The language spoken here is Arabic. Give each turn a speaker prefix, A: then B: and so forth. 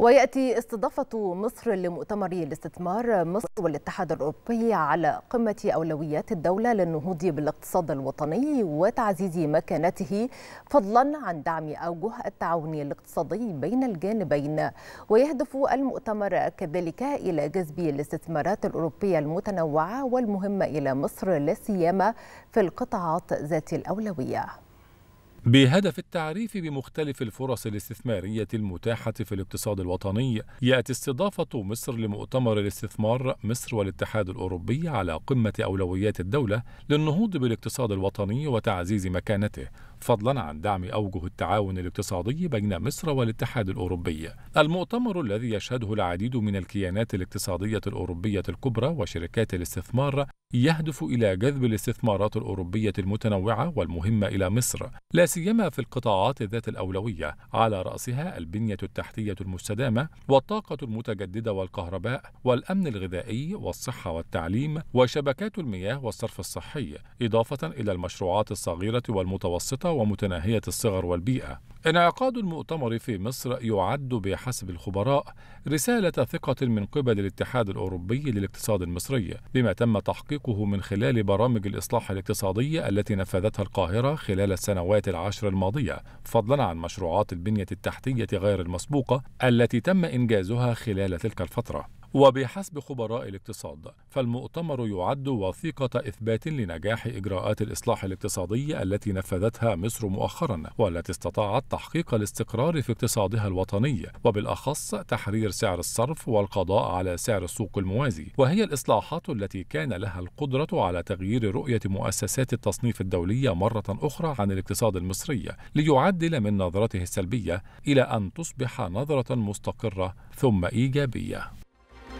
A: وياتي استضافه مصر لمؤتمر الاستثمار مصر والاتحاد الاوروبي على قمه اولويات الدوله للنهوض بالاقتصاد الوطني وتعزيز مكانته فضلا عن دعم اوجه التعاون الاقتصادي بين الجانبين ويهدف المؤتمر كذلك الى جذب الاستثمارات الاوروبيه المتنوعه والمهمه الى مصر لا سيما في القطاعات ذات الاولويه
B: بهدف التعريف بمختلف الفرص الاستثمارية المتاحة في الاقتصاد الوطني يأتي استضافة مصر لمؤتمر الاستثمار مصر والاتحاد الأوروبي على قمة أولويات الدولة للنهوض بالاقتصاد الوطني وتعزيز مكانته فضلا عن دعم أوجه التعاون الاقتصادي بين مصر والاتحاد الأوروبي المؤتمر الذي يشهده العديد من الكيانات الاقتصادية الأوروبية الكبرى وشركات الاستثمار يهدف إلى جذب الاستثمارات الأوروبية المتنوعة والمهمة إلى مصر لا سيما في القطاعات ذات الأولوية على رأسها البنية التحتية المستدامة والطاقة المتجددة والكهرباء والأمن الغذائي والصحة والتعليم وشبكات المياه والصرف الصحي إضافة إلى المشروعات الصغيرة والمتوسطة ومتناهية الصغر والبيئة انعقاد المؤتمر في مصر يعد بحسب الخبراء رسالة ثقة من قبل الاتحاد الأوروبي للاقتصاد المصري، بما تم تحقيقه من خلال برامج الإصلاح الاقتصادي التي نفذتها القاهرة خلال السنوات العشر الماضية، فضلاً عن مشروعات البنية التحتية غير المسبوقة التي تم إنجازها خلال تلك الفترة. وبحسب خبراء الاقتصاد فالمؤتمر يعد وثيقة إثبات لنجاح إجراءات الإصلاح الاقتصادي التي نفذتها مصر مؤخرا والتي استطاعت تحقيق الاستقرار في اقتصادها الوطني وبالأخص تحرير سعر الصرف والقضاء على سعر السوق الموازي وهي الإصلاحات التي كان لها القدرة على تغيير رؤية مؤسسات التصنيف الدولية مرة أخرى عن الاقتصاد المصري ليعدل من نظرته السلبية إلى أن تصبح نظرة مستقرة ثم إيجابية